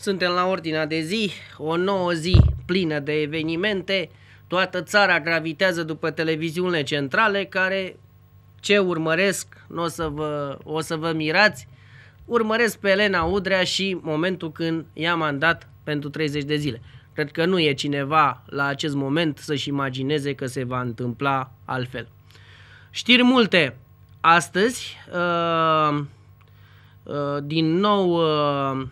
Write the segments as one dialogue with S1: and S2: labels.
S1: Suntem la ordinea de zi, o nouă zi plină de evenimente. Toată țara gravitează după televiziunile centrale care ce urmăresc, n-o să vă, o să vă mirați. Urmăresc pe Elena Udrea și momentul când i-a mandat pentru 30 de zile. Cred că nu e cineva la acest moment să-și imagineze că se va întâmpla altfel. Știri multe astăzi. Uh, uh, din nou uh,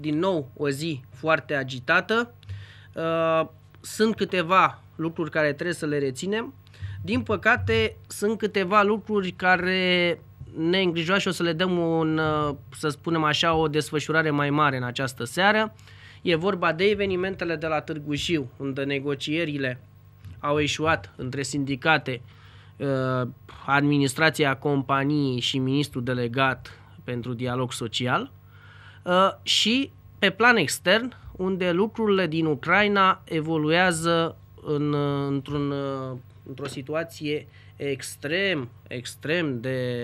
S1: din nou o zi foarte agitată. Uh, sunt câteva lucruri care trebuie să le reținem. Din păcate, sunt câteva lucruri care ne îngrijoară și o să le dăm un, uh, să spunem așa, o desfășurare mai mare în această seară. E vorba de evenimentele de la Târgu Jiu, unde negocierile au eșuat între sindicate, uh, administrația companiei și ministrul delegat pentru dialog social. Uh, și pe plan extern, unde lucrurile din Ucraina evoluează în, uh, într-un, uh, într-o situație extrem, extrem de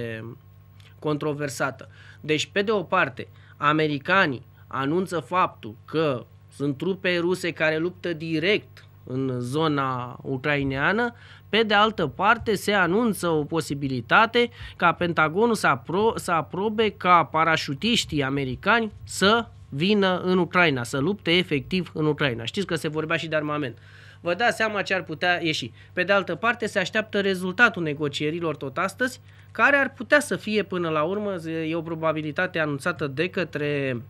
S1: controversată. Deci, pe de o parte, americanii anunță faptul că sunt trupe ruse care luptă direct în zona ucraineană. Pe de altă parte, se anunță o posibilitate ca Pentagonul să, apro- să aprobe ca parașutiștii americani să vină în Ucraina, să lupte efectiv în Ucraina. Știți că se vorbea și de armament. Vă dați seama ce ar putea ieși. Pe de altă parte, se așteaptă rezultatul negocierilor tot astăzi, care ar putea să fie până la urmă, e o probabilitate anunțată de către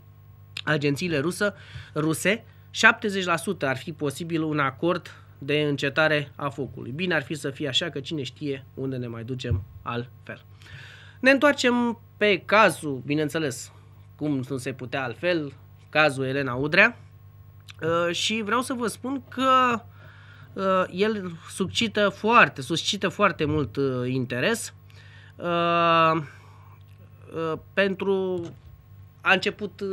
S1: agențiile rusă, ruse, 70% ar fi posibil un acord de încetare a focului. Bine ar fi să fie așa că cine știe unde ne mai ducem altfel. Ne întoarcem pe cazul, bineînțeles, cum nu se putea altfel, cazul Elena Udrea uh, și vreau să vă spun că uh, el suscită foarte, suscită foarte mult uh, interes pentru a început uh,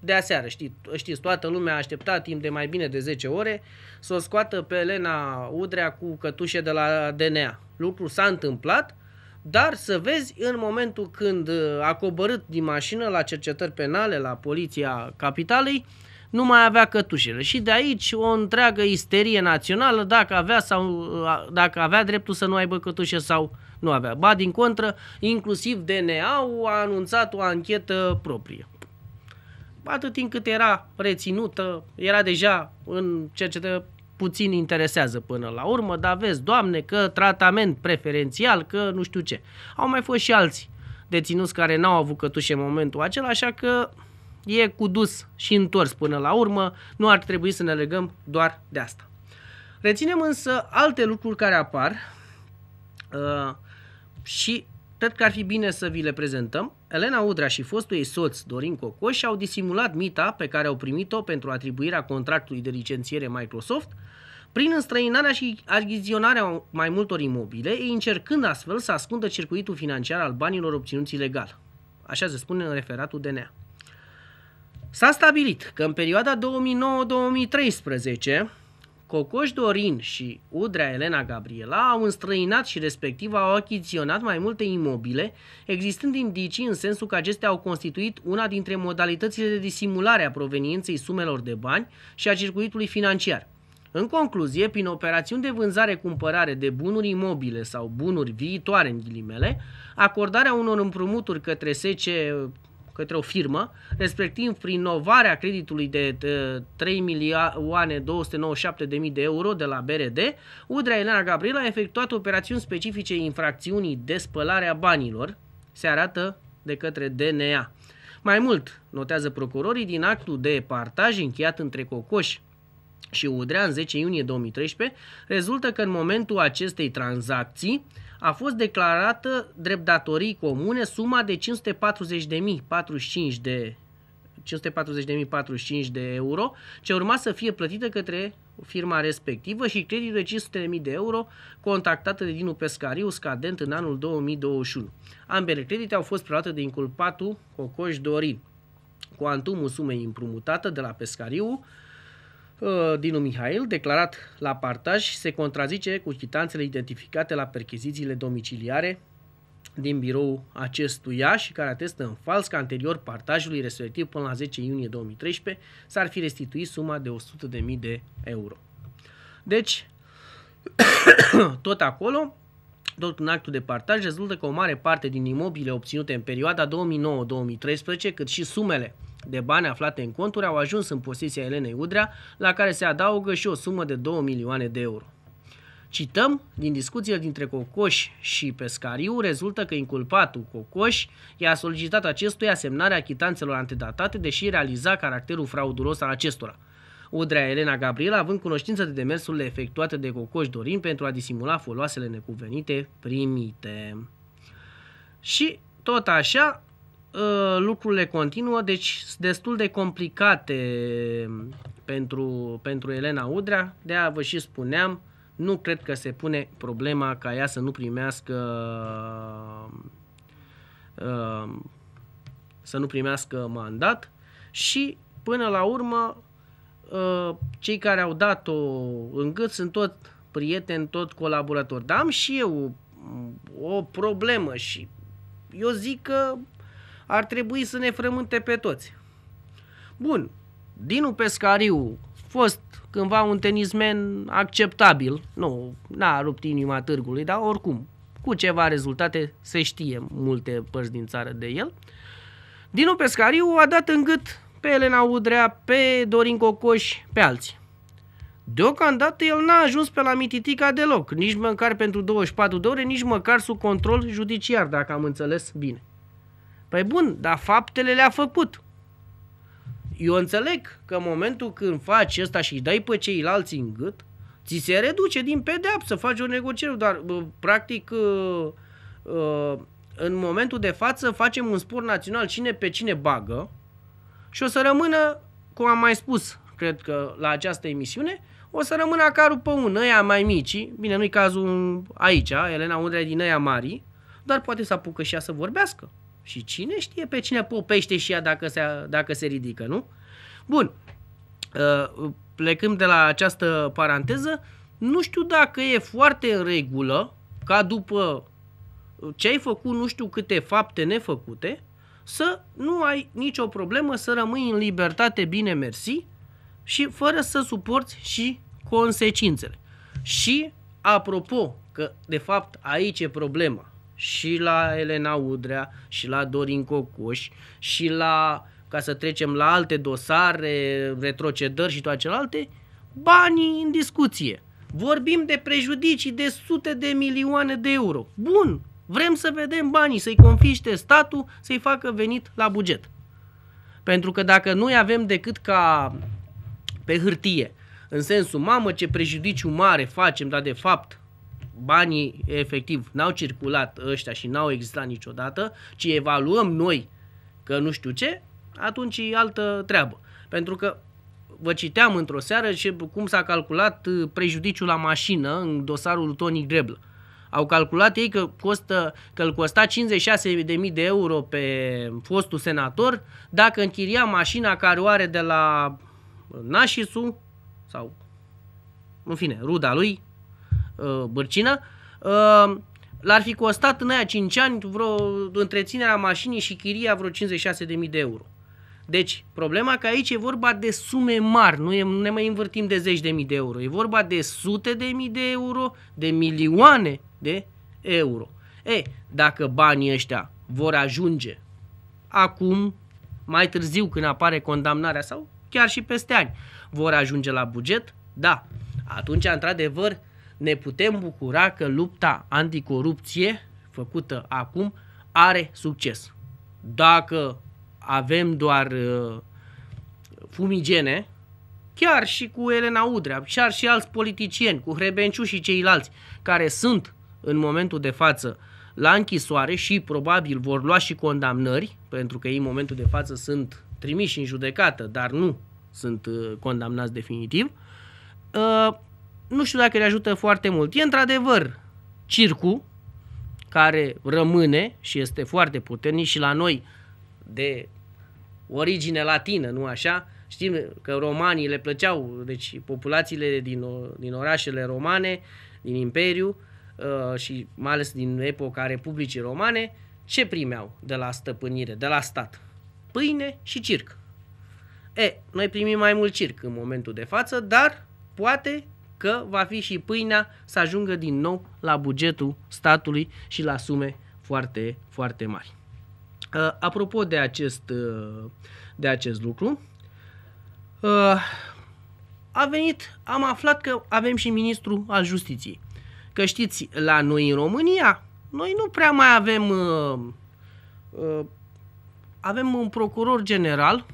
S1: de aseară, știi, știți, toată lumea a așteptat timp de mai bine de 10 ore să o scoată pe Elena Udrea cu cătușe de la DNA. Lucrul s-a întâmplat, dar să vezi în momentul când uh, a coborât din mașină la cercetări penale la poliția capitalei, uh, nu mai avea cătușele. Și de aici o întreagă isterie națională dacă avea, sau, dacă avea dreptul să nu aibă cătușe sau nu avea. Ba din contră, inclusiv DNA-ul a anunțat o anchetă proprie. Atât timp cât era reținută, era deja în te puțin interesează până la urmă, dar vezi, doamne, că tratament preferențial, că nu știu ce. Au mai fost și alții deținuți care n-au avut cătușe în momentul acela, așa că e cu dus și întors până la urmă, nu ar trebui să ne legăm doar de asta. Reținem însă alte lucruri care apar uh, și cred că ar fi bine să vi le prezentăm. Elena Udrea și fostul ei soț Dorin Cocoș au disimulat mita pe care au primit-o pentru atribuirea contractului de licențiere Microsoft prin înstrăinarea și achiziționarea mai multor imobile, ei încercând astfel să ascundă circuitul financiar al banilor obținuți ilegal. Așa se spune în referatul DNA. S-a stabilit că în perioada 2009-2013, Cocoș Dorin și Udrea Elena Gabriela au înstrăinat și respectiv au achiziționat mai multe imobile, existând indicii în sensul că acestea au constituit una dintre modalitățile de disimulare a provenienței sumelor de bani și a circuitului financiar. În concluzie, prin operațiuni de vânzare-cumpărare de bunuri imobile sau bunuri viitoare în ghilimele, acordarea unor împrumuturi către SC către o firmă, respectiv prin inovarea creditului de 3 milioane 297 de mii de euro de la BRD, Udrea Elena Gabriela a efectuat operațiuni specifice infracțiunii de spălare a banilor, se arată de către DNA. Mai mult, notează procurorii, din actul de partaj încheiat între Cocoș și Udrea în 10 iunie 2013, rezultă că în momentul acestei tranzacții, a fost declarată drept datorii comune suma de 540.045 de 540.045 de euro, ce urma să fie plătită către firma respectivă și credit de 500.000 de euro contactată de Dinu Pescariu, scadent în anul 2021. Ambele credite au fost preluate de inculpatul Cocoș Dorin. Cuantumul sumei împrumutată de la Pescariu Uh, Dinu Mihail, declarat la partaj, se contrazice cu chitanțele identificate la perchezițiile domiciliare din birou acestuia și care atestă în fals că anterior partajului respectiv până la 10 iunie 2013 s-ar fi restituit suma de 100.000 de euro. Deci, tot acolo, tot în actul de partaj, rezultă că o mare parte din imobile obținute în perioada 2009-2013, cât și sumele de bani aflate în conturi au ajuns în posesia Elenei Udrea, la care se adaugă și o sumă de 2 milioane de euro. Cităm, din discuțiile dintre Cocoș și Pescariu, rezultă că inculpatul Cocoș i-a solicitat acestuia semnarea chitanțelor antedatate, deși realiza caracterul fraudulos al acestora. Udrea Elena Gabriela, având cunoștință de demersurile efectuate de Cocoș Dorin pentru a disimula foloasele necuvenite primite. Și tot așa, Uh, lucrurile continuă, deci destul de complicate pentru, pentru Elena Udrea, de a vă și spuneam, nu cred că se pune problema ca ea să nu primească uh, să nu primească mandat și până la urmă uh, cei care au dat-o în gât sunt tot prieteni, tot colaboratori. Dar am și eu mm, o problemă și eu zic că ar trebui să ne frământe pe toți. Bun, Dinu Pescariu, fost cândva un tenismen acceptabil, nu, n-a rupt inima târgului, dar oricum, cu ceva rezultate se știe multe părți din țară de el. Dinu Pescariu a dat în gât pe Elena Udrea, pe Dorin Cocoș, pe alții. Deocamdată el n-a ajuns pe la Mititica deloc, nici măcar pentru 24 de ore, nici măcar sub control judiciar, dacă am înțeles bine. Păi bun, dar faptele le-a făcut. Eu înțeleg că în momentul când faci asta și îi dai pe ceilalți în gât, ți se reduce din să faci o negociere, dar practic ă, ă, în momentul de față facem un spor național cine pe cine bagă și o să rămână, cum am mai spus, cred că la această emisiune, o să rămână acarul pe un, ăia mai mici, bine, nu-i cazul aici, Elena Undrea din ăia mari, dar poate să apucă și ea să vorbească. Și cine știe pe cine popește și ea dacă se, dacă se ridică, nu? Bun, uh, plecând de la această paranteză, nu știu dacă e foarte în regulă ca după ce ai făcut nu știu câte fapte nefăcute, să nu ai nicio problemă să rămâi în libertate bine mersi și fără să suporți și consecințele. Și apropo că de fapt aici e problema și la Elena Udrea, și la Dorin Cocoș, și la, ca să trecem la alte dosare, retrocedări și toate celelalte, banii în discuție. Vorbim de prejudicii de sute de milioane de euro. Bun, vrem să vedem banii, să-i confiște statul, să-i facă venit la buget. Pentru că dacă noi avem decât ca pe hârtie, în sensul, mamă, ce prejudiciu mare facem, dar de fapt banii efectiv n-au circulat ăștia și n-au existat niciodată, ci evaluăm noi că nu știu ce, atunci e altă treabă. Pentru că vă citeam într-o seară și cum s-a calculat uh, prejudiciul la mașină în dosarul Tony Greblă. Au calculat ei că, costă, că îl costa 56.000 de euro pe fostul senator dacă închiria mașina care o are de la Nașisu sau, în fine, ruda lui, uh, bârcină, uh, l-ar fi costat în aia 5 ani vreo întreținerea mașinii și chiria vreo 56.000 de euro. Deci, problema că aici e vorba de sume mari, nu, e, nu ne mai învârtim de zeci de mii de euro, e vorba de sute de mii de euro, de milioane de euro. E, dacă banii ăștia vor ajunge acum, mai târziu când apare condamnarea sau chiar și peste ani, vor ajunge la buget, da, atunci, într-adevăr, ne putem bucura că lupta anticorupție făcută acum are succes. Dacă avem doar uh, fumigene, chiar și cu Elena Udrea, chiar și alți politicieni, cu Hrebenciu și ceilalți, care sunt în momentul de față la închisoare și probabil vor lua și condamnări, pentru că ei în momentul de față sunt trimiși în judecată, dar nu sunt uh, condamnați definitiv, uh, nu știu dacă le ajută foarte mult. E într-adevăr circul care rămâne și este foarte puternic și la noi de origine latină, nu așa? Știm că romanii le plăceau, deci populațiile din, din orașele romane, din imperiu uh, și mai ales din epoca Republicii Romane, ce primeau de la stăpânire, de la stat? Pâine și circ. E, noi primim mai mult circ în momentul de față, dar poate că va fi și pâinea să ajungă din nou la bugetul statului și la sume foarte, foarte mari. Uh, apropo de acest, uh, de acest lucru, uh, a venit, am aflat că avem și ministrul al justiției. Că știți, la noi în România, noi nu prea mai avem avem un procuror general,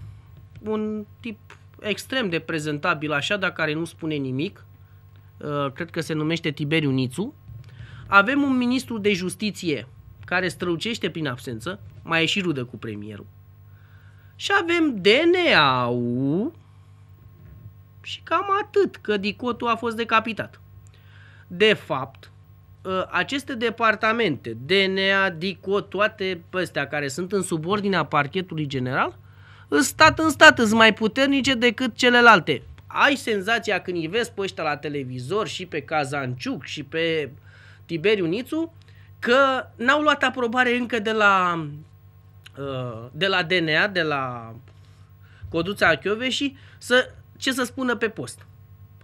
S1: un tip extrem de prezentabil așa, dar care nu spune nimic, Uh, cred că se numește Tiberiu Nițu. Avem un ministru de justiție care strălucește prin absență, mai e și rudă cu premierul. Și avem DNA-ul și cam atât, că Dicotul a fost decapitat. De fapt, uh, aceste departamente, DNA, DICO, toate astea care sunt în subordinea parchetului general, sunt stat în stat sunt mai puternice decât celelalte ai senzația când îi vezi pe ăștia la televizor și pe Cazanciuc și pe Tiberiu Nițu că n-au luat aprobare încă de la, uh, de la DNA, de la Coduța și să, ce să spună pe post.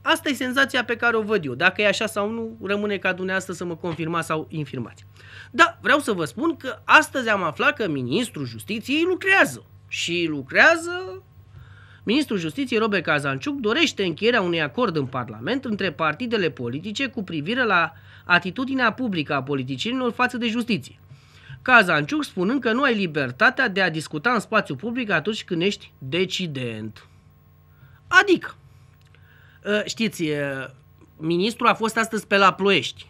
S1: Asta e senzația pe care o văd eu. Dacă e așa sau nu, rămâne ca dumneavoastră să mă confirmați sau infirmați. Da, vreau să vă spun că astăzi am aflat că ministrul justiției lucrează. Și lucrează Ministrul Justiției Robert Cazanciuc dorește încheierea unui acord în Parlament între partidele politice cu privire la atitudinea publică a politicienilor față de justiție. Cazanciuc spunând că nu ai libertatea de a discuta în spațiu public atunci când ești decident. Adică, ă, știți, ă, ministrul a fost astăzi pe la Ploiești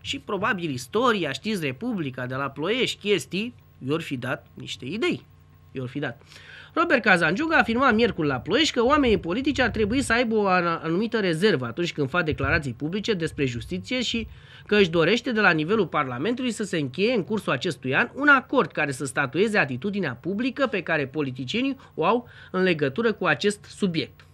S1: și probabil istoria, știți, Republica de la Ploiești, chestii, i-or fi dat niște idei i-or fi dat. Robert Kazangiuga afirma miercuri la Ploiești că oamenii politici ar trebui să aibă o anumită rezervă atunci când fac declarații publice despre justiție și că își dorește de la nivelul Parlamentului să se încheie în cursul acestui an un acord care să statueze atitudinea publică pe care politicienii o au în legătură cu acest subiect.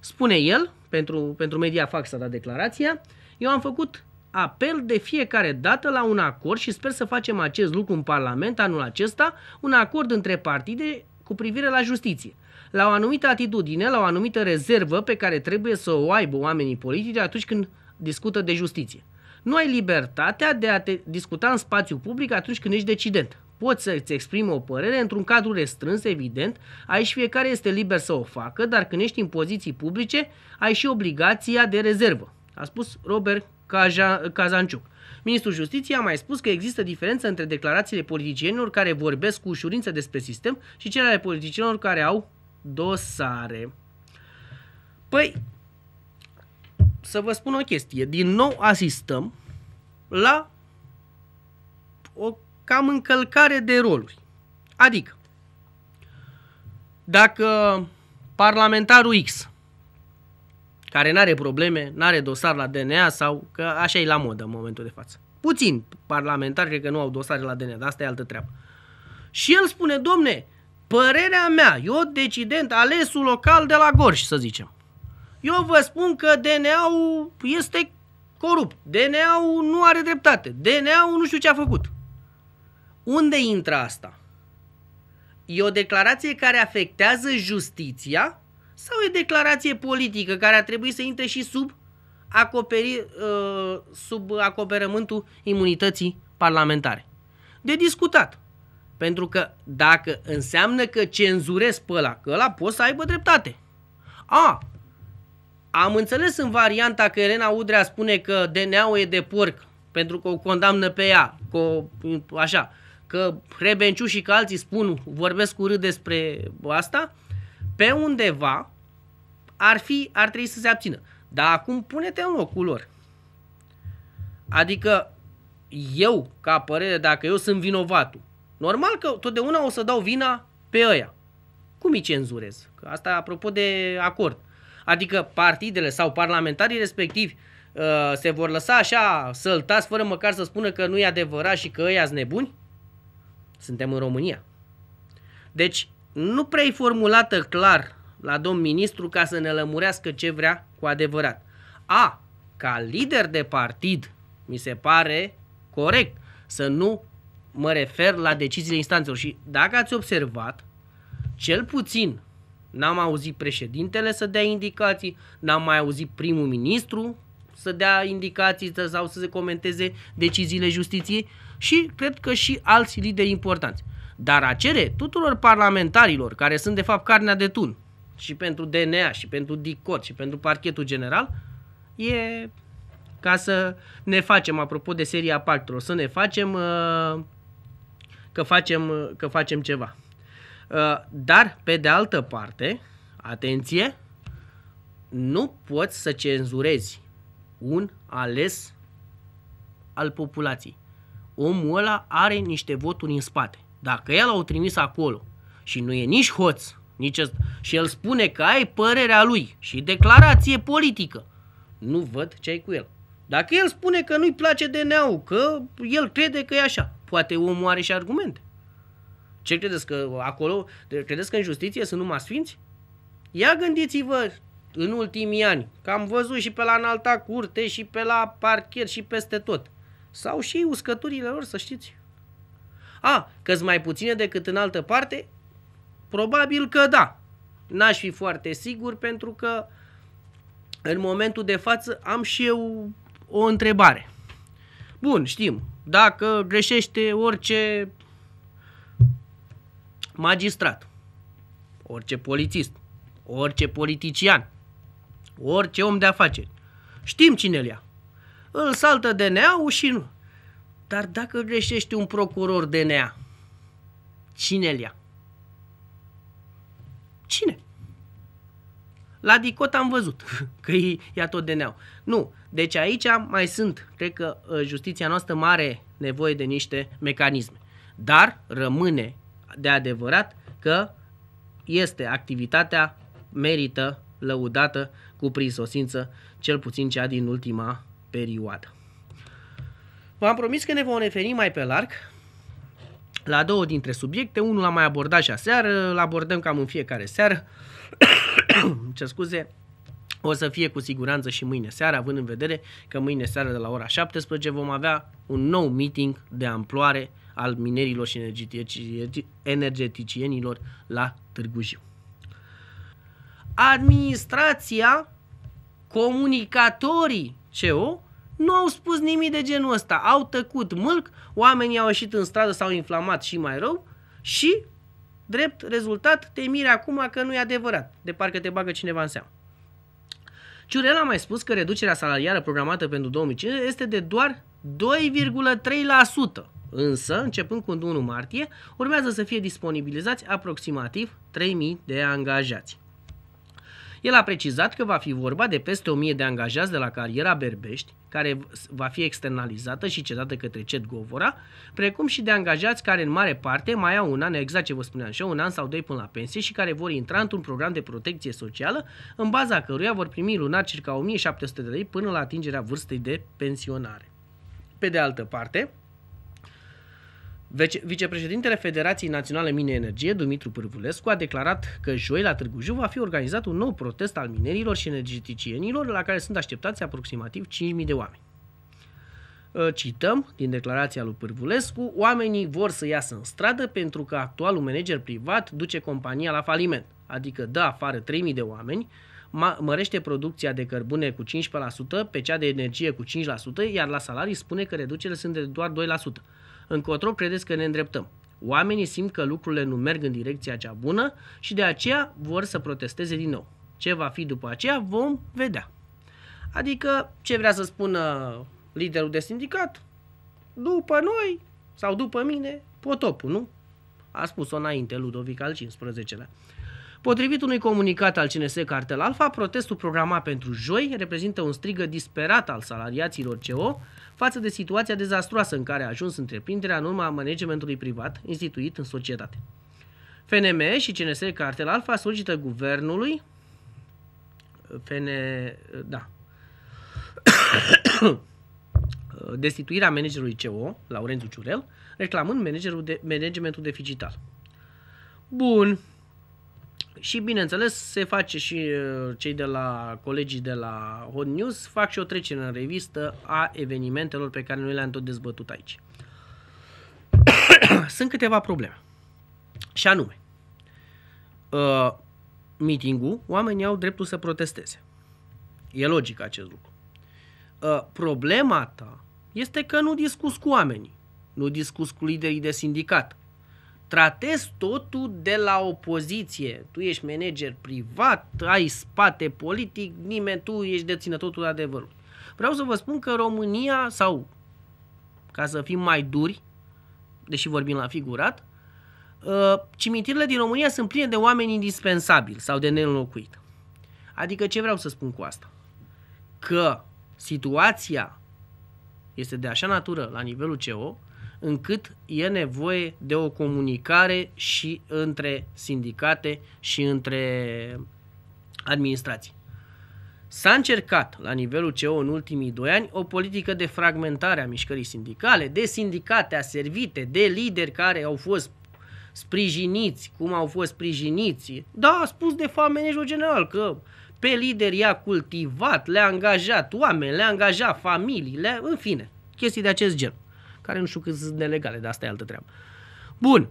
S1: Spune el, pentru, pentru Mediafax a dat declarația, eu am făcut apel de fiecare dată la un acord și sper să facem acest lucru în Parlament anul acesta, un acord între partide cu privire la justiție. La o anumită atitudine, la o anumită rezervă pe care trebuie să o aibă oamenii politici atunci când discută de justiție. Nu ai libertatea de a te discuta în spațiu public atunci când ești decident. Poți să-ți exprimi o părere într-un cadru restrâns, evident, aici fiecare este liber să o facă, dar când ești în poziții publice, ai și obligația de rezervă. A spus Robert Cazanciuc. Ministrul Justiției a mai spus că există diferență între declarațiile politicienilor care vorbesc cu ușurință despre sistem și cele ale politicienilor care au dosare. Păi, să vă spun o chestie. Din nou asistăm la o cam încălcare de roluri. Adică, dacă parlamentarul X care nu are probleme, nu are dosar la DNA sau că așa e la modă în momentul de față. Puțin parlamentari cred că nu au dosare la DNA, dar asta e altă treabă. Și el spune, domne, părerea mea, eu decident, alesul local de la Gorj, să zicem. Eu vă spun că DNA-ul este corupt, DNA-ul nu are dreptate, DNA-ul nu știu ce a făcut. Unde intră asta? E o declarație care afectează justiția sau e declarație politică care a trebuit să intre și sub, acoperi, uh, sub acoperământul imunității parlamentare? De discutat. Pentru că dacă înseamnă că cenzurez pe ăla, că ăla poți să aibă dreptate. A, am înțeles în varianta că Elena Udrea spune că DNA-ul e de porc pentru că o condamnă pe ea, că așa, că Rebenciu și că alții spun, vorbesc urât despre asta, pe undeva ar, fi, ar trebui să se abțină. Dar acum pune-te în locul lor. Adică eu, ca părere, dacă eu sunt vinovatul, normal că totdeauna o să dau vina pe ăia. Cum îi cenzurez? Că asta apropo de acord. Adică partidele sau parlamentarii respectivi uh, se vor lăsa așa săltați fără măcar să spună că nu e adevărat și că ăia sunt nebuni? Suntem în România. Deci nu prea e formulată clar la domn ministru ca să ne lămurească ce vrea cu adevărat. A, ca lider de partid, mi se pare corect să nu mă refer la deciziile instanțelor. Și dacă ați observat, cel puțin n-am auzit președintele să dea indicații, n-am mai auzit primul ministru să dea indicații sau să se comenteze deciziile justiției și cred că și alți lideri importanți dar a cere tuturor parlamentarilor, care sunt de fapt carnea de tun, și pentru DNA, și pentru DICOT, și pentru parchetul general, e ca să ne facem, apropo de seria pactelor, să ne facem uh, că facem, uh, că facem ceva. Uh, dar, pe de altă parte, atenție, nu poți să cenzurezi un ales al populației. Omul ăla are niște voturi în spate. Dacă el au trimis acolo și nu e nici hoț, nici ăsta, și el spune că ai părerea lui și declarație politică, nu văd ce ai cu el. Dacă el spune că nu-i place DNA-ul, că el crede că e așa, poate omul are și argumente. Ce credeți că acolo, credeți că în justiție sunt numai sfinți? Ia gândiți-vă în ultimii ani, că am văzut și pe la înalta curte și pe la parchet și peste tot. Sau și uscăturile lor, să știți. A, că mai puține decât în altă parte? Probabil că da. N-aș fi foarte sigur pentru că în momentul de față am și eu o întrebare. Bun, știm, dacă greșește orice magistrat, orice polițist, orice politician, orice om de afaceri, știm cine îl ia. Îl saltă DNA-ul și nu. Dar dacă greșește un procuror DNA, cine îl ia? Cine? La Dicot am văzut că ia tot DNA-ul. Nu, deci aici mai sunt, cred că ă, justiția noastră mare nevoie de niște mecanisme. Dar rămâne de adevărat că este activitatea merită lăudată cu prisosință, cel puțin cea din ultima perioadă. V-am promis că ne vom referi mai pe larg la două dintre subiecte. Unul l-am mai abordat și aseară, îl abordăm cam în fiecare seară. Ce scuze, o să fie cu siguranță și mâine seară. având în vedere că mâine seară, de la ora 17 vom avea un nou meeting de amploare al minerilor și energeticienilor la Târgu Jiu. Administrația, comunicatorii CEO, nu au spus nimic de genul ăsta. Au tăcut mâlc, oamenii au ieșit în stradă, s-au inflamat și mai rău și, drept rezultat, te miri acum că nu e adevărat, de parcă te bagă cineva în seamă. Ciurel a mai spus că reducerea salarială programată pentru 2015 este de doar 2,3%, însă, începând cu 1 martie, urmează să fie disponibilizați aproximativ 3.000 de angajați. El a precizat că va fi vorba de peste 1000 de angajați de la cariera Berbești, care va fi externalizată și cedată către CET Govora, precum și de angajați care în mare parte mai au un an, exact ce vă spuneam și eu, un an sau doi până la pensie și care vor intra într-un program de protecție socială, în baza căruia vor primi lunar circa 1700 de lei până la atingerea vârstei de pensionare. Pe de altă parte, Vicepreședintele Federației Naționale Mine Energie, Dumitru Pârvulescu, a declarat că joi la Târgu Jiu va fi organizat un nou protest al minerilor și energeticienilor, la care sunt așteptați aproximativ 5.000 de oameni. Ă, cităm din declarația lui Pârvulescu, oamenii vor să iasă în stradă pentru că actualul manager privat duce compania la faliment, adică dă afară 3.000 de oameni, mărește producția de cărbune cu 15%, pe cea de energie cu 5%, iar la salarii spune că reducerile sunt de doar 2% încotro credeți că ne îndreptăm. Oamenii simt că lucrurile nu merg în direcția cea bună și de aceea vor să protesteze din nou. Ce va fi după aceea vom vedea. Adică ce vrea să spună liderul de sindicat? După noi sau după mine, potopul, nu? A spus-o înainte Ludovic al XV-lea. Potrivit unui comunicat al CNS Cartel Alfa, protestul programat pentru joi reprezintă un strigă disperat al salariaților CEO față de situația dezastruoasă în care a ajuns întreprinderea în urma managementului privat instituit în societate. FNM și CNS Cartel Alfa solicită guvernului FN, da, destituirea managerului CEO, Laurențiu Ciurel, reclamând managerul de, managementul deficitar. Bun, și bineînțeles se face și uh, cei de la colegii de la Hot News fac și o trecere în revistă a evenimentelor pe care noi le-am tot dezbătut aici. Sunt câteva probleme. Și anume, uh, mitingul, oamenii au dreptul să protesteze. E logic acest lucru. Uh, problema ta este că nu discuți cu oamenii, nu discuți cu liderii de sindicat, tratezi totul de la opoziție. Tu ești manager privat, ai spate politic, nimeni, tu ești deținătorul de adevărul. Vreau să vă spun că România, sau ca să fim mai duri, deși vorbim la figurat, uh, cimitirile din România sunt pline de oameni indispensabili sau de neînlocuit. Adică ce vreau să spun cu asta? Că situația este de așa natură la nivelul CO încât e nevoie de o comunicare și între sindicate și între administrații. S-a încercat la nivelul CEO în ultimii doi ani o politică de fragmentare a mișcării sindicale, de sindicate aservite, de lideri care au fost sprijiniți, cum au fost sprijiniți. Da, a spus de fapt managerul general că pe lideri i-a cultivat, le-a angajat oameni, le-a angajat familii, le în fine, chestii de acest gen care nu știu cât sunt nelegale, dar asta e altă treabă. Bun,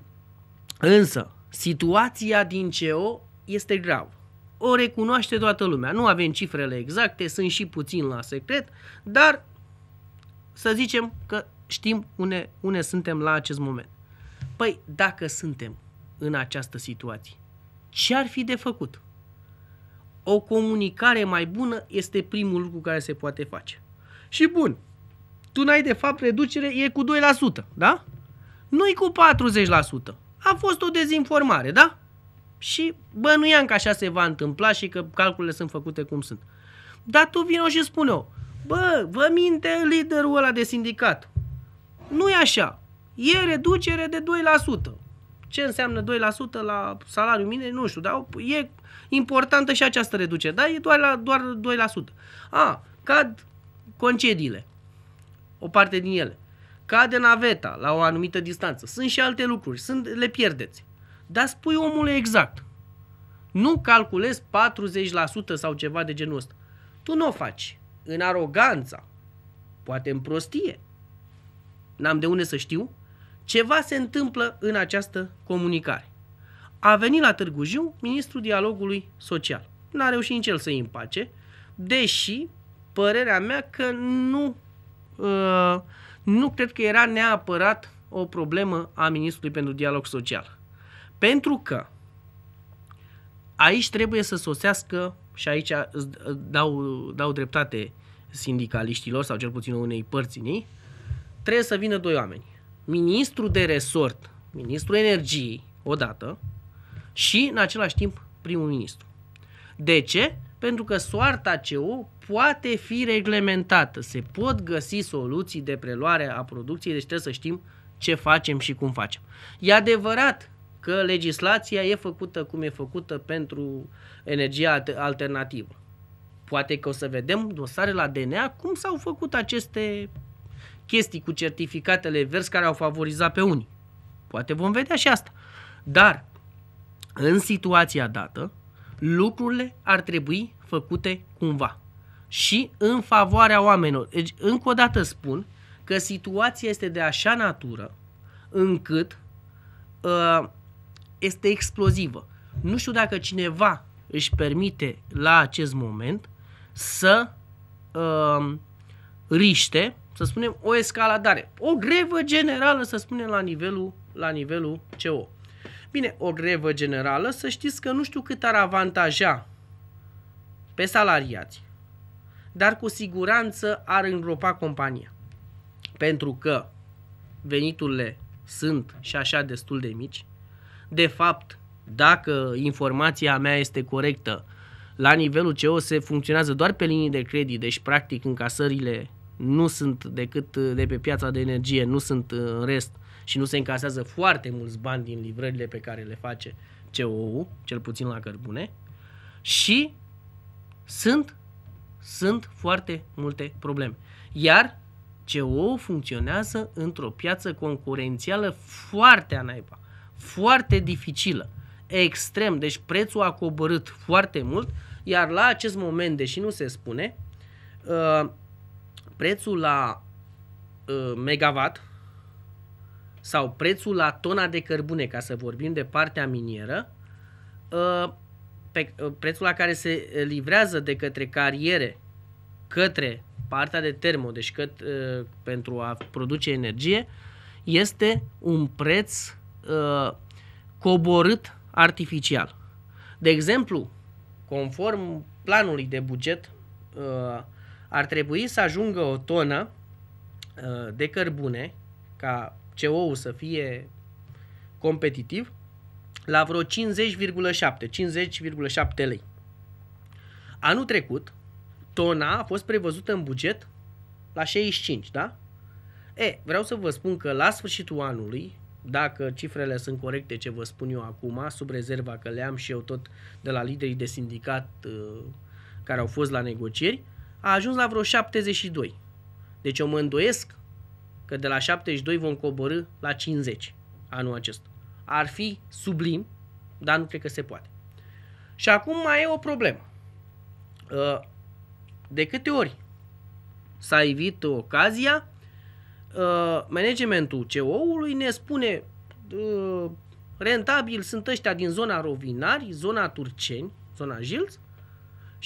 S1: însă, situația din CEO este gravă. O recunoaște toată lumea. Nu avem cifrele exacte, sunt și puțin la secret, dar să zicem că știm unde, unde suntem la acest moment. Păi, dacă suntem în această situație, ce ar fi de făcut? O comunicare mai bună este primul lucru care se poate face. Și bun, tu n-ai de fapt reducere, e cu 2%, da? Nu-i cu 40%. A fost o dezinformare, da? Și bănuiam că așa se va întâmpla și că calculele sunt făcute cum sunt. Dar tu vino și spune-o, bă, vă minte liderul ăla de sindicat. nu e așa. E reducere de 2%. Ce înseamnă 2% la salariul minim, nu știu, dar e importantă și această reducere, dar e doar, la, doar 2%. A, cad concediile o parte din ele. Cade naveta la o anumită distanță. Sunt și alte lucruri, sunt, le pierdeți. Dar spui omul exact. Nu calculezi 40% sau ceva de genul ăsta. Tu nu o faci. În aroganța, poate în prostie, n-am de unde să știu, ceva se întâmplă în această comunicare. A venit la Târgu Jiu ministrul dialogului social. N-a reușit nici el să-i împace, deși părerea mea că nu Uh, nu cred că era neapărat o problemă a ministrului pentru dialog social. Pentru că aici trebuie să sosească, și aici dau, dau dreptate sindicaliștilor sau cel puțin unei părți în ei, trebuie să vină doi oameni. Ministrul de resort, ministrul energiei, odată, și în același timp primul ministru. De ce? pentru că soarta CO poate fi reglementată. Se pot găsi soluții de preluare a producției, deci trebuie să știm ce facem și cum facem. E adevărat că legislația e făcută cum e făcută pentru energia alternativă. Poate că o să vedem dosare la DNA cum s-au făcut aceste chestii cu certificatele verzi care au favorizat pe unii. Poate vom vedea și asta. Dar, în situația dată, lucrurile ar trebui făcute cumva și în favoarea oamenilor. Deci, încă o dată spun că situația este de așa natură încât uh, este explozivă. Nu știu dacă cineva își permite la acest moment să uh, riște, să spunem, o escaladare, o grevă generală, să spunem, la nivelul, la nivelul CO. Bine, o grevă generală, să știți că nu știu cât ar avantaja pe salariați, dar cu siguranță ar îngropa compania. Pentru că veniturile sunt și așa destul de mici. De fapt, dacă informația mea este corectă, la nivelul CEO se funcționează doar pe linii de credit, deci practic încasările nu sunt decât de pe piața de energie, nu sunt în rest și nu se încasează foarte mulți bani din livrările pe care le face COU, cel puțin la cărbune, și sunt, sunt foarte multe probleme. Iar COU funcționează într-o piață concurențială foarte anaiba, foarte dificilă, extrem, deci prețul a coborât foarte mult, iar la acest moment, deși nu se spune, uh, prețul la uh, megawatt sau prețul la tona de cărbune, ca să vorbim de partea minieră, uh, pe uh, prețul la care se livrează de către cariere către partea de termo, deci cât, uh, pentru a produce energie, este un preț coborât artificial. De exemplu, conform planului de buget, ar trebui să ajungă o tonă de cărbune ca CO-ul să fie competitiv, la vreo 50,7, 50,7 lei. Anul trecut, tona a fost prevăzută în buget la 65, da? E, vreau să vă spun că la sfârșitul anului, dacă cifrele sunt corecte ce vă spun eu acum, sub rezerva că le am și eu tot de la liderii de sindicat uh, care au fost la negocieri, a ajuns la vreo 72. Deci eu mă îndoiesc că de la 72 vom coborâ la 50 anul acesta. Ar fi sublim, dar nu cred că se poate. Și acum mai e o problemă. Uh, de câte ori s-a evit ocazia, uh, managementul CO-ului ne spune uh, rentabil sunt ăștia din zona Rovinari, zona Turceni, zona Jilț,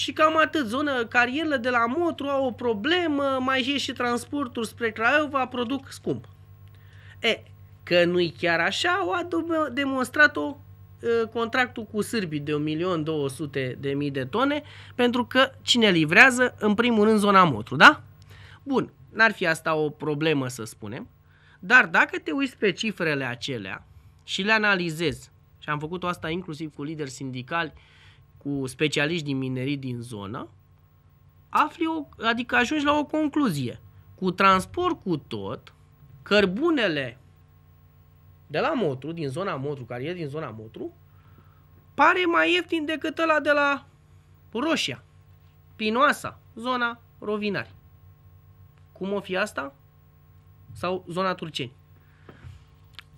S1: și cam atât, zonă, carierele de la Motru au o problemă, mai e și transportul spre Craiova, produc scump. E, că nu-i chiar așa, o a demonstrat-o contractul cu sârbii de 1.200.000 de tone, pentru că cine livrează, în primul rând, zona Motru, da? Bun, n-ar fi asta o problemă să spunem, dar dacă te uiți pe cifrele acelea și le analizezi, și am făcut asta inclusiv cu lideri sindicali, cu specialiști din minerii din zonă, afli o, adică ajungi la o concluzie. Cu transport cu tot, cărbunele de la Motru, din zona Motru, care e din zona Motru, pare mai ieftin decât ăla de la Roșia, Pinoasa, zona Rovinari. Cum o fi asta? Sau zona Turceni.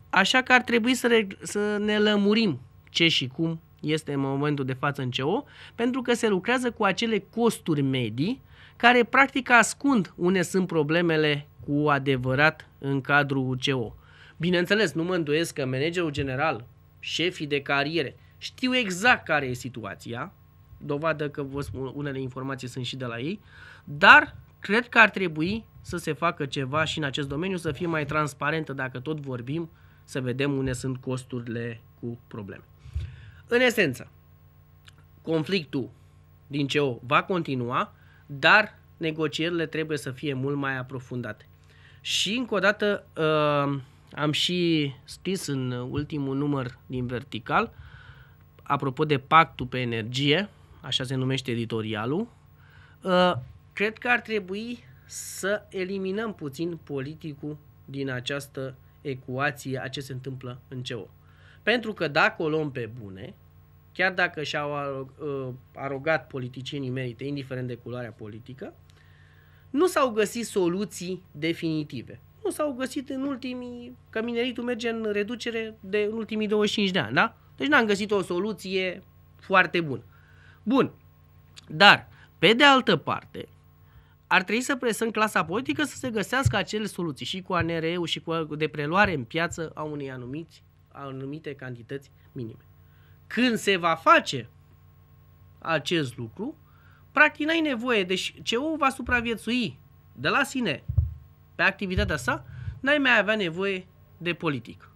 S1: Așa că ar trebui să, să ne lămurim ce și cum este în momentul de față în CO, pentru că se lucrează cu acele costuri medii care practic ascund unde sunt problemele cu adevărat în cadrul CO. Bineînțeles, nu mă îndoiesc că managerul general, șefii de cariere, știu exact care e situația, dovadă că vă spun, unele informații sunt și de la ei, dar cred că ar trebui să se facă ceva și în acest domeniu, să fie mai transparentă dacă tot vorbim, să vedem unde sunt costurile cu probleme. În esență, conflictul din CEO va continua, dar negocierile trebuie să fie mult mai aprofundate. Și încă o dată uh, am și scris în ultimul număr din vertical, apropo de pactul pe energie, așa se numește editorialul, uh, cred că ar trebui să eliminăm puțin politicul din această ecuație a ce se întâmplă în CEO. Pentru că dacă o luăm pe bune, chiar dacă și-au uh, arogat politicienii merite, indiferent de culoarea politică, nu s-au găsit soluții definitive. Nu s-au găsit în ultimii, că mineritul merge în reducere de în ultimii 25 de ani, da? Deci n-am găsit o soluție foarte bună. Bun, dar pe de altă parte, ar trebui să presăm clasa politică să se găsească acele soluții și cu ANRE-ul și cu de preluare în piață a unei anumiți anumite cantități minime. Când se va face acest lucru, practic n-ai nevoie, deci CO va supraviețui de la sine pe activitatea sa, n-ai mai avea nevoie de politic.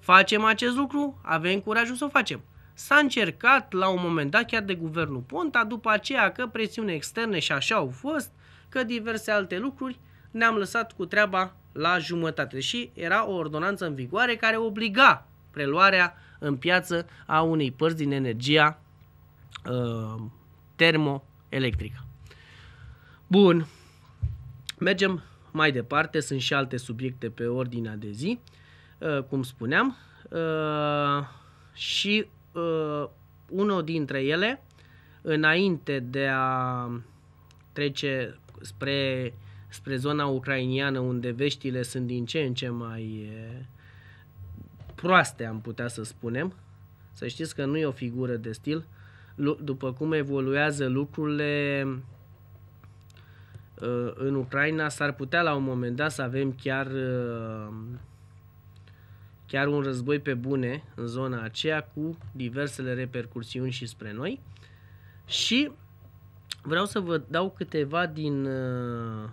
S1: Facem acest lucru, avem curajul să o facem. S-a încercat la un moment dat chiar de guvernul Ponta, după aceea că presiune externe și așa au fost, că diverse alte lucruri, ne-am lăsat cu treaba la jumătate, și era o ordonanță în vigoare care obliga preluarea în piață a unei părți din energia uh, termoelectrică. Bun, mergem mai departe, sunt și alte subiecte pe ordinea de zi, uh, cum spuneam, uh, și uh, unul dintre ele, înainte de a trece spre spre zona ucrainiană, unde veștile sunt din ce în ce mai proaste, am putea să spunem. Să știți că nu e o figură de stil. După cum evoluează lucrurile ă, în Ucraina, s-ar putea la un moment dat să avem chiar ă, chiar un război pe bune în zona aceea cu diversele repercursiuni și spre noi. Și vreau să vă dau câteva din uh,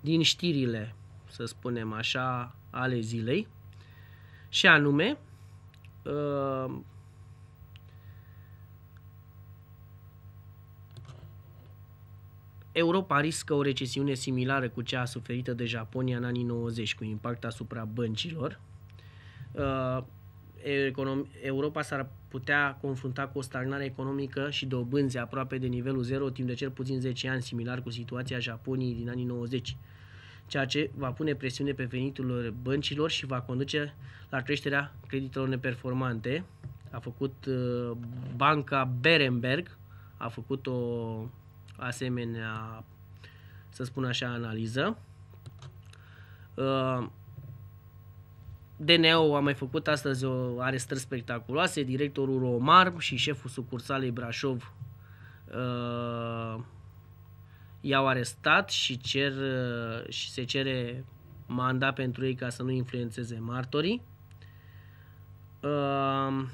S1: din știrile, să spunem așa, ale zilei, și anume uh, Europa riscă o recesiune similară cu cea suferită de Japonia în anii 90, cu impact asupra băncilor. Uh, Europa s-ar putea confrunta cu o stagnare economică și dobânzi aproape de nivelul zero timp de cel puțin 10 ani, similar cu situația Japoniei din anii 90, ceea ce va pune presiune pe veniturile băncilor și va conduce la creșterea creditelor neperformante. A făcut uh, banca Berenberg, a făcut o asemenea, să spun așa, analiză. Uh, DNA-ul a mai făcut astăzi o arestări spectaculoase, directorul Romar și șeful sucursalei Brașov uh, i-au arestat și, cer, uh, și se cere mandat pentru ei ca să nu influențeze martorii. Uh,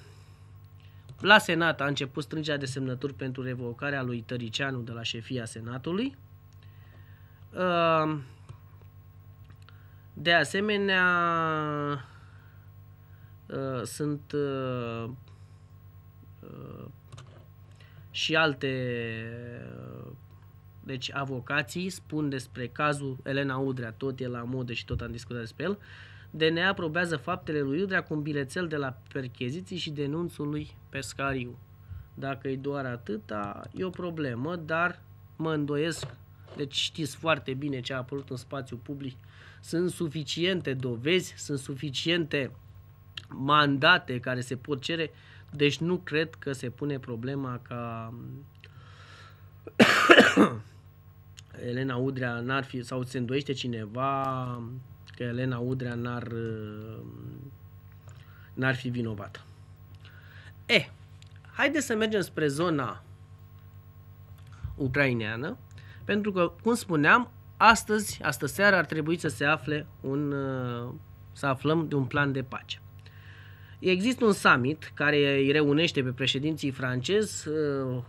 S1: la Senat a început strângerea de semnături pentru revocarea lui Tăricianu de la șefia Senatului. Uh, de asemenea, Uh, sunt uh, uh, și alte uh, deci avocații spun despre cazul Elena Udrea, tot e la modă și tot am discutat despre el, DNA aprobează faptele lui Udrea cu un bilețel de la percheziții și denunțul lui Pescariu. Dacă e doar atâta, e o problemă, dar mă îndoiesc, deci știți foarte bine ce a apărut în spațiu public, sunt suficiente dovezi, sunt suficiente uh, mandate care se pot cere, deci nu cred că se pune problema ca Elena Udrea n-ar fi, sau se îndoiește cineva că Elena Udrea n-ar, n-ar fi vinovată. E, haideți să mergem spre zona ucraineană, pentru că, cum spuneam, astăzi, astă seară ar trebui să se afle un, să aflăm de un plan de pace. Există un summit care îi reunește pe președinții francezi, uh,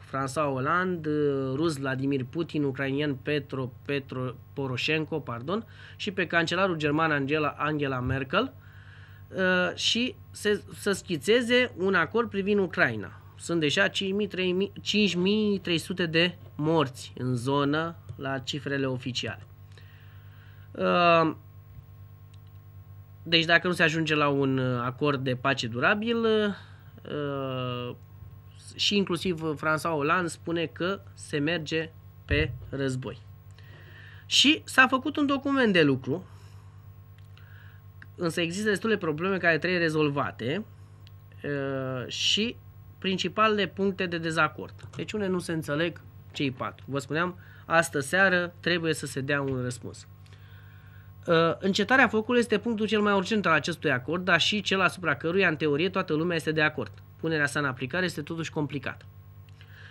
S1: François Hollande, uh, rus Vladimir Putin, ucrainian Petro, Petro Poroshenko, pardon, și pe cancelarul german Angela, Angela Merkel uh, și se, să schițeze un acord privind Ucraina. Sunt deja 5300 de morți în zonă la cifrele oficiale. Deci dacă nu se ajunge la un uh, acord de pace durabil, uh, și inclusiv François Hollande spune că se merge pe război. Și s-a făcut un document de lucru, însă există destule probleme care trebuie rezolvate uh, și principalele puncte de dezacord. Deci unde nu se înțeleg cei patru. Vă spuneam, astă seară trebuie să se dea un răspuns. Uh, încetarea focului este punctul cel mai urgent al acestui acord, dar și cel asupra căruia, în teorie, toată lumea este de acord. Punerea sa în aplicare este totuși complicată.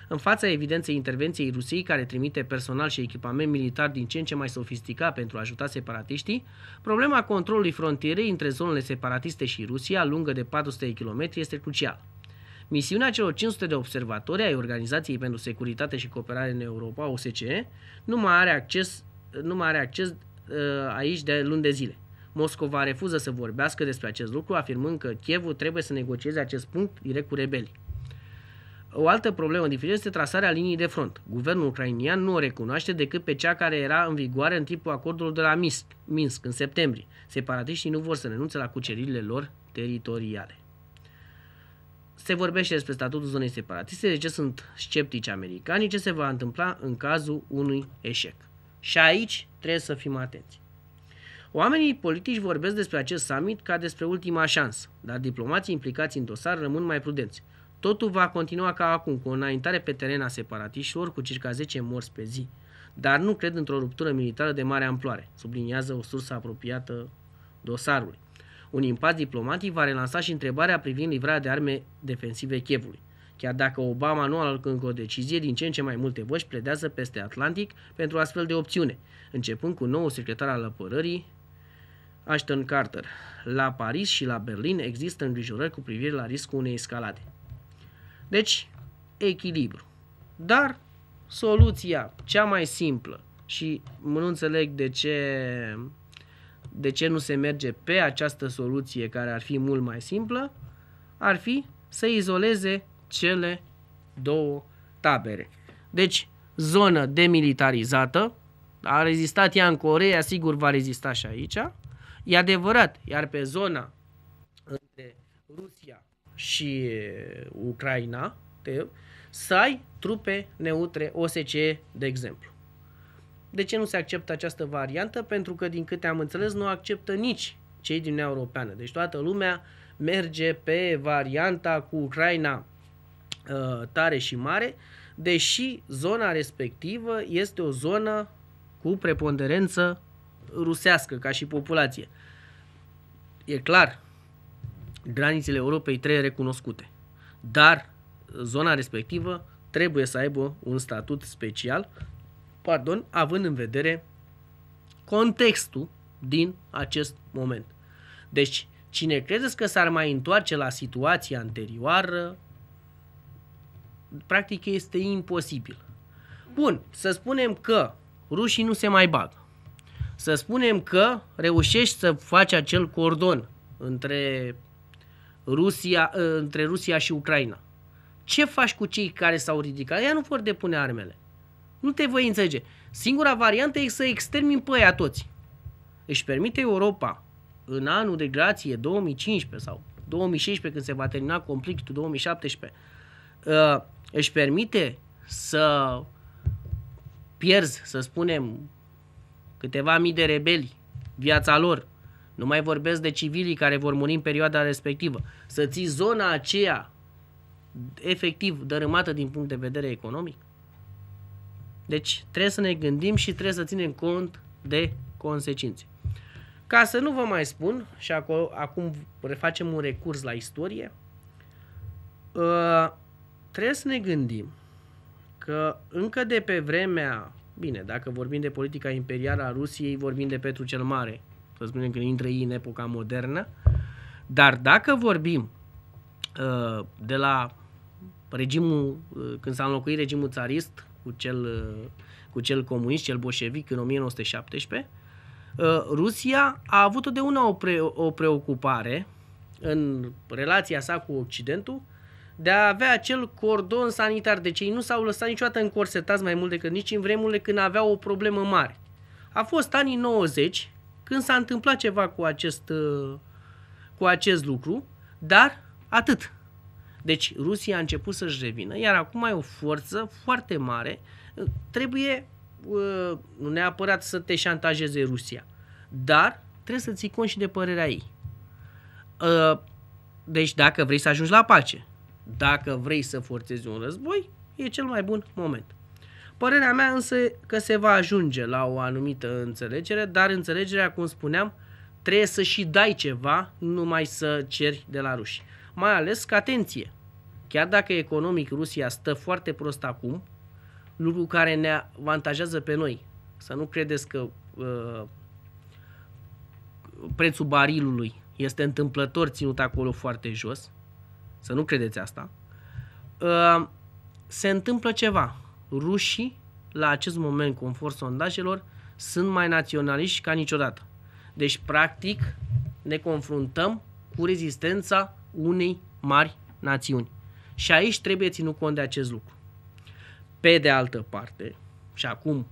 S1: În fața evidenței intervenției Rusiei, care trimite personal și echipament militar din ce în ce mai sofisticat pentru a ajuta separatiștii, problema controlului frontierei între zonele separatiste și Rusia, lungă de 400 de km, este crucială. Misiunea celor 500 de observatori ai Organizației pentru Securitate și Cooperare în Europa, OSCE, nu mai are acces, nu mai are acces Uh, aici de luni de zile. Moscova refuză să vorbească despre acest lucru, afirmând că Chievul trebuie să negocieze acest punct direct cu rebelii. O altă problemă dificilă este trasarea liniei de front. Guvernul ucrainian nu o recunoaște decât pe cea care era în vigoare în timpul acordului de la Minsk, Minsk în septembrie. Separatiștii nu vor să renunțe la cuceririle lor teritoriale. Se vorbește despre statutul zonei separatiste, de ce sunt sceptici americani, ce se va întâmpla în cazul unui eșec. Și aici trebuie să fim atenți. Oamenii politici vorbesc despre acest summit ca despre ultima șansă, dar diplomații implicați în dosar rămân mai prudenți. Totul va continua ca acum, cu o înaintare pe teren a separatiștilor cu circa 10 morți pe zi, dar nu cred într-o ruptură militară de mare amploare, subliniază o sursă apropiată dosarului. Un impas diplomatic va relansa și întrebarea privind livrarea de arme defensive Chievului. Chiar dacă Obama nu a luat încă o decizie, din ce în ce mai multe voci pledează peste Atlantic pentru astfel de opțiune, începând cu nou secretar al apărării, Ashton Carter. La Paris și la Berlin există îngrijorări cu privire la riscul unei escalade. Deci, echilibru. Dar soluția cea mai simplă și nu înțeleg de ce, de ce nu se merge pe această soluție care ar fi mult mai simplă, ar fi să izoleze cele două tabere. Deci, zonă demilitarizată, a rezistat ea în Coreea, sigur va rezista și aici, e adevărat, iar pe zona între Rusia și Ucraina, te, să ai trupe neutre OSCE, de exemplu. De ce nu se acceptă această variantă? Pentru că, din câte am înțeles, nu acceptă nici cei din Uniunea Europeană. Deci toată lumea merge pe varianta cu Ucraina Uh, tare și mare, deși zona respectivă este o zonă cu preponderență rusească ca și populație. E clar, granițele Europei trebuie recunoscute, dar zona respectivă trebuie să aibă un statut special, pardon, având în vedere contextul din acest moment. Deci, cine credeți că s-ar mai întoarce la situația anterioară, practic este imposibil. Bun, să spunem că rușii nu se mai bagă. Să spunem că reușești să faci acel cordon între Rusia, între Rusia și Ucraina. Ce faci cu cei care s-au ridicat? Ea nu vor depune armele. Nu te voi înțelege. Singura variantă e să extermin pe aia toți. Își permite Europa în anul de grație 2015 sau 2016 când se va termina conflictul 2017 uh, își permite să pierzi, să spunem, câteva mii de rebeli, viața lor, nu mai vorbesc de civilii care vor muri în perioada respectivă, să ții zona aceea efectiv dărâmată din punct de vedere economic? Deci trebuie să ne gândim și trebuie să ținem cont de consecințe. Ca să nu vă mai spun, și acolo, acum refacem un recurs la istorie, uh, trebuie să ne gândim că încă de pe vremea, bine, dacă vorbim de politica imperială a Rusiei, vorbim de Petru cel Mare, să spunem că intră ei în epoca modernă, dar dacă vorbim uh, de la regimul, uh, când s-a înlocuit regimul țarist cu cel, uh, cu cel comunist, cel bolșevic în 1917, Rusia a avut de una o, pre, o preocupare în relația sa cu Occidentul de a avea acel cordon sanitar. Deci ei nu s-au lăsat niciodată încorsetați mai mult decât nici în vremurile când aveau o problemă mare. A fost anii 90 când s-a întâmplat ceva cu acest, uh, cu acest lucru, dar atât. Deci Rusia a început să-și revină, iar acum e o forță foarte mare. Trebuie uh, nu neapărat să te șantajeze Rusia, dar trebuie să ții cont și de părerea ei. Uh, deci dacă vrei să ajungi la pace, dacă vrei să forțezi un război, e cel mai bun moment. Părerea mea însă că se va ajunge la o anumită înțelegere, dar înțelegerea, cum spuneam, trebuie să și dai ceva, nu mai să ceri de la ruși. Mai ales că, atenție, chiar dacă economic Rusia stă foarte prost acum, lucru care ne avantajează pe noi, să nu credeți că uh, prețul barilului este întâmplător ținut acolo foarte jos, să nu credeți asta, ă, se întâmplă ceva. Rușii, la acest moment, conform sondajelor, sunt mai naționaliști ca niciodată. Deci, practic, ne confruntăm cu rezistența unei mari națiuni. Și aici trebuie ținut cont de acest lucru. Pe de altă parte, și acum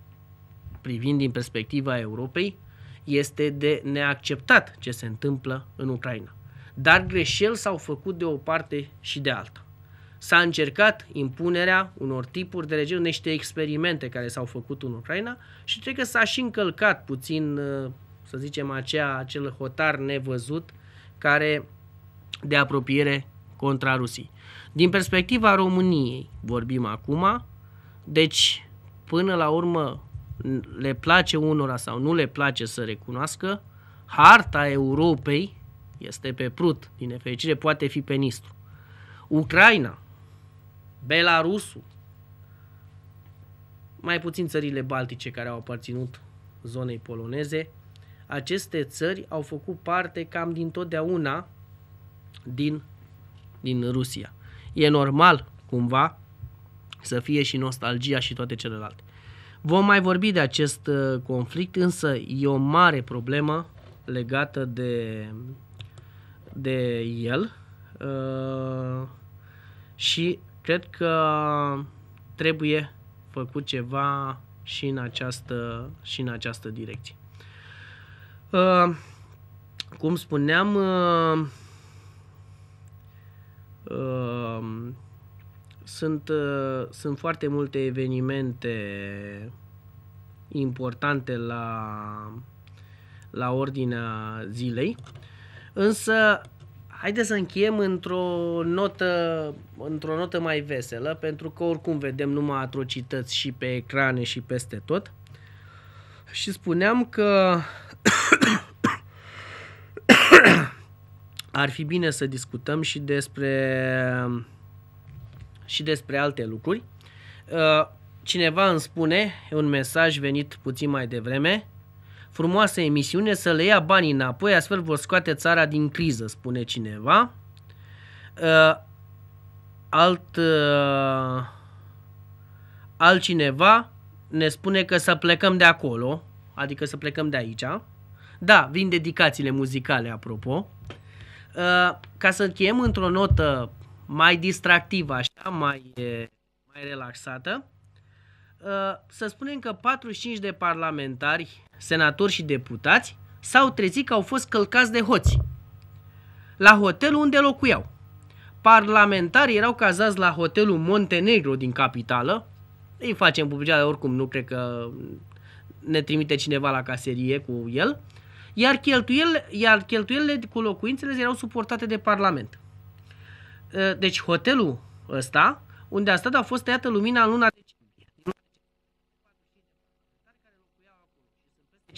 S1: privind din perspectiva Europei, este de neacceptat ce se întâmplă în Ucraina dar greșeli s-au făcut de o parte și de alta. S-a încercat impunerea unor tipuri de regiuni, niște experimente care s-au făcut în Ucraina și cred că s-a și încălcat puțin, uh, să zicem, acea, acel hotar nevăzut care de apropiere contra Rusiei. Din perspectiva României vorbim acum, deci până la urmă le place unora sau nu le place să recunoască, harta Europei este pe Prut, din nefericire poate fi pe Nistru. Ucraina, Belarusul, mai puțin țările baltice care au aparținut zonei poloneze, aceste țări au făcut parte cam din totdeauna din, din Rusia. E normal, cumva, să fie și nostalgia și toate celelalte. Vom mai vorbi de acest uh, conflict, însă e o mare problemă legată de de el uh, și cred că trebuie făcut ceva și în această, și în această direcție. Uh, cum spuneam, uh, uh, sunt, uh, sunt foarte multe evenimente importante la, la ordinea zilei. Uh, Însă, haideți să încheiem într-o notă, într-o notă mai veselă, pentru că oricum vedem numai atrocități și pe ecrane și peste tot. Și spuneam că ar fi bine să discutăm și despre și despre alte lucruri. Uh, cineva îmi spune un mesaj venit puțin mai devreme frumoasă emisiune să le ia banii înapoi, astfel vor scoate țara din criză, spune cineva. Uh, alt uh, altcineva ne spune că să plecăm de acolo, adică să plecăm de aici. Da, vin dedicațiile muzicale, apropo. Uh, ca să încheiem într-o notă mai distractivă, așa, mai, mai relaxată, Uh, să spunem că 45 de parlamentari, senatori și deputați s-au trezit că au fost călcați de hoți la hotelul unde locuiau. Parlamentarii erau cazați la hotelul Montenegro din capitală. Ei facem publicitate oricum, nu cred că ne trimite cineva la caserie cu el. Iar cheltuielile, iar cheltuielile cu locuințele erau suportate de Parlament. Uh, deci hotelul ăsta, unde a stat, a fost tăiată lumina în luna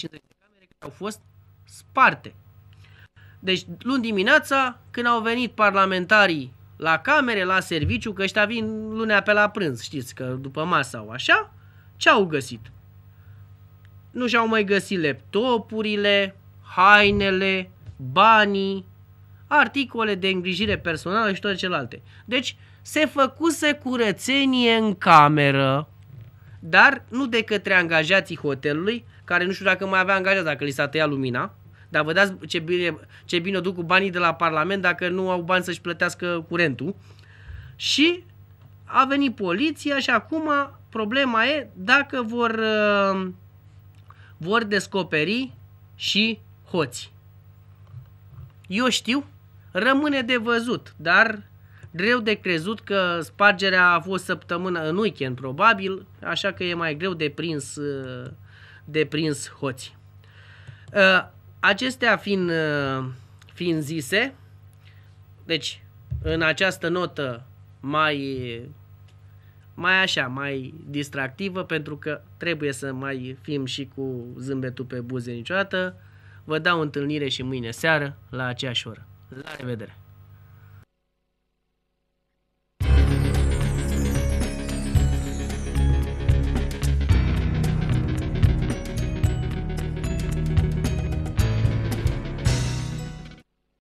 S1: 150 de camere care au fost sparte. Deci, luni dimineața, când au venit parlamentarii la camere, la serviciu, că ăștia vin lunea pe la prânz, știți, că după masă sau așa, ce au găsit? Nu și-au mai găsit laptopurile, hainele, banii, articole de îngrijire personală și toate celelalte. Deci, se făcuse curățenie în cameră, dar nu de către angajații hotelului, care nu știu dacă mai avea angajați, dacă li s-a tăiat lumina, dar vă dați ce bine, ce bine o duc cu banii de la Parlament dacă nu au bani să-și plătească curentul. Și a venit poliția și acum problema e dacă vor, uh, vor descoperi și hoți. Eu știu, rămâne de văzut, dar Greu de crezut că spargerea a fost săptămână în weekend probabil, așa că e mai greu de prins, de prins hoți. Uh, acestea fiind, uh, fiind zise, deci în această notă mai, mai așa, mai distractivă, pentru că trebuie să mai fim și cu zâmbetul pe buze niciodată, vă dau întâlnire și mâine seară la aceeași oră. La revedere!